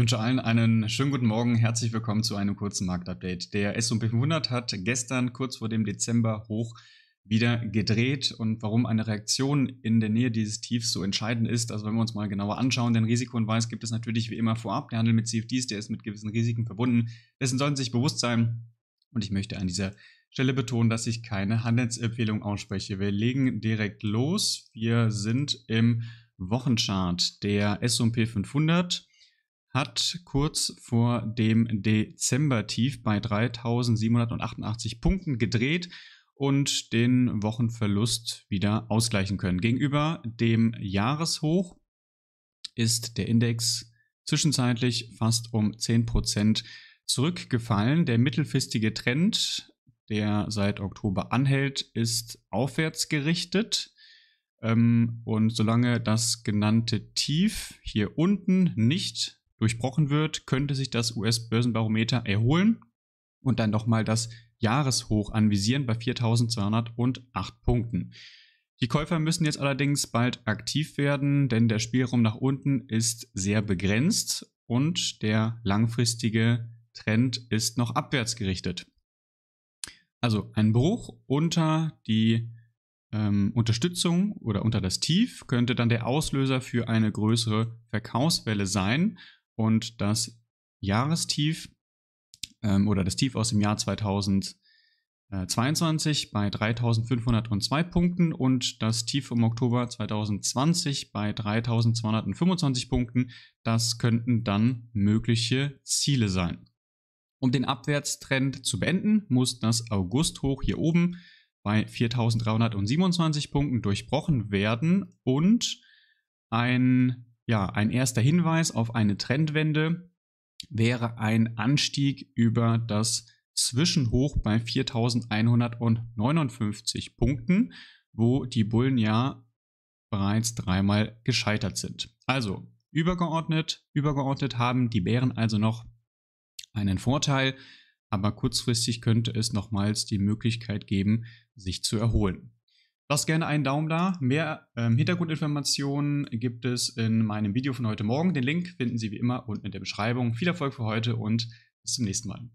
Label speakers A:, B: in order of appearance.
A: wünsche allen einen schönen guten Morgen. Herzlich willkommen zu einem kurzen Marktupdate. Der S&P 500 hat gestern kurz vor dem Dezember hoch wieder gedreht und warum eine Reaktion in der Nähe dieses Tiefs so entscheidend ist. Also wenn wir uns mal genauer anschauen, den Risikohinweis gibt es natürlich wie immer vorab. Der Handel mit CFDs, der ist mit gewissen Risiken verbunden. Dessen sollten Sie sich bewusst sein. Und ich möchte an dieser Stelle betonen, dass ich keine Handelsempfehlung ausspreche. Wir legen direkt los. Wir sind im Wochenchart der S&P 500 hat kurz vor dem Dezember-Tief bei 3788 Punkten gedreht und den Wochenverlust wieder ausgleichen können. Gegenüber dem Jahreshoch ist der Index zwischenzeitlich fast um 10% zurückgefallen. Der mittelfristige Trend, der seit Oktober anhält, ist aufwärts gerichtet ähm, und solange das genannte Tief hier unten nicht durchbrochen wird, könnte sich das US-Börsenbarometer erholen und dann nochmal das Jahreshoch anvisieren bei 4208 Punkten. Die Käufer müssen jetzt allerdings bald aktiv werden, denn der Spielraum nach unten ist sehr begrenzt und der langfristige Trend ist noch abwärts gerichtet. Also ein Bruch unter die ähm, Unterstützung oder unter das Tief könnte dann der Auslöser für eine größere Verkaufswelle sein und das Jahrestief ähm, oder das Tief aus dem Jahr 2022 bei 3502 Punkten und das Tief im Oktober 2020 bei 3225 Punkten. Das könnten dann mögliche Ziele sein. Um den Abwärtstrend zu beenden, muss das Augusthoch hier oben bei 4327 Punkten durchbrochen werden und ein ja, ein erster Hinweis auf eine Trendwende wäre ein Anstieg über das Zwischenhoch bei 4159 Punkten, wo die Bullen ja bereits dreimal gescheitert sind. Also übergeordnet, übergeordnet haben die Bären also noch einen Vorteil, aber kurzfristig könnte es nochmals die Möglichkeit geben, sich zu erholen. Lasst gerne einen Daumen da. Mehr ähm, Hintergrundinformationen gibt es in meinem Video von heute Morgen. Den Link finden Sie wie immer unten in der Beschreibung. Viel Erfolg für heute und bis zum nächsten Mal.